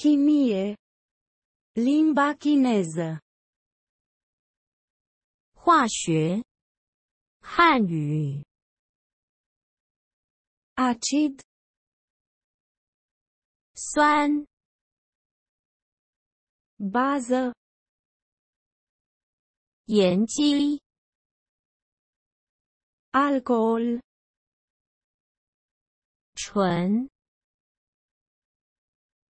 chimie limba chinese 化学，汉语，acid，酸，base，盐基，alcohol，醇。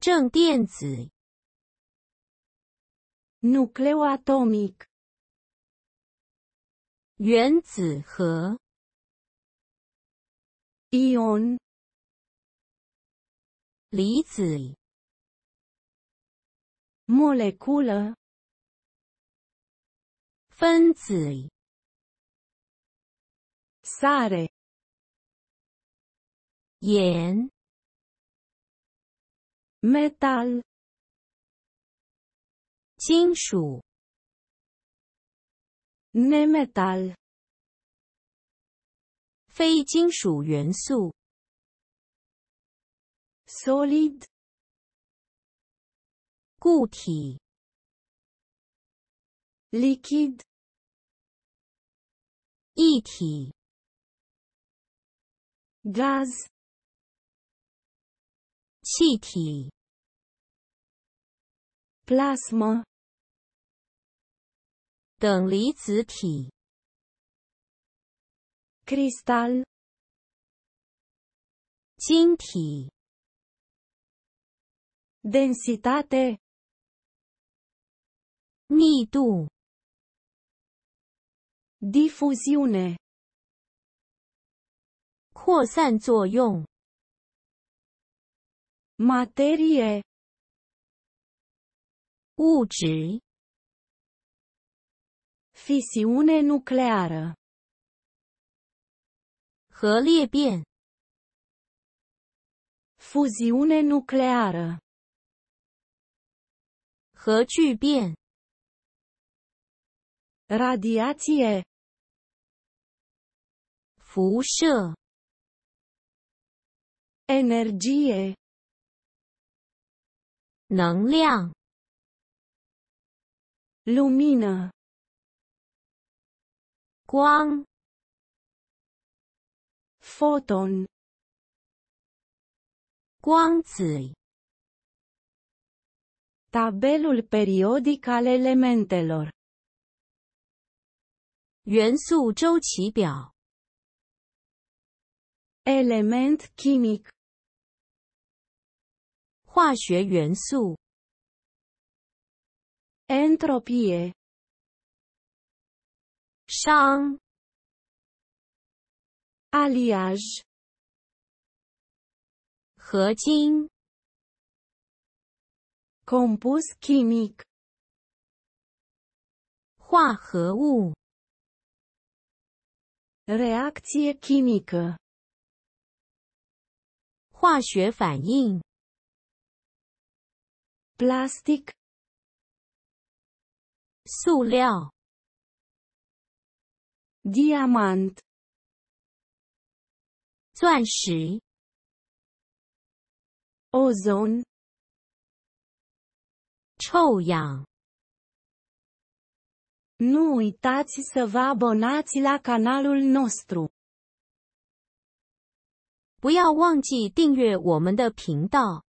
正电子 n u c l e o d o m i c 原子核，ion，离子，molecola，分子，sare，盐。metal 金属、m 金属、非金属元素、solid、固体、liquid、液体、gas。气体，plasma，等离子体，crystal，晶体，densitate，密度，difuziune，扩散作用。materie uci, fisiune nucleară 核裂变 fuziune nucleară hăciu-bien, radiație fușă, energie 能量，lumina，光 p h o t o n 光子，tablul periodic al elementelor，元素周期表，element chimic。化学元素 e n t r o p i e 熵，alliage，合金 c o m p u s chimique，化合物，reaction c h i m i c a e 化学反应。plastic 塑料，diamond 钻石，ozone 臭氧。Nu abonați canalul nostru. uitați la să vă 不要忘记订阅我们的频道。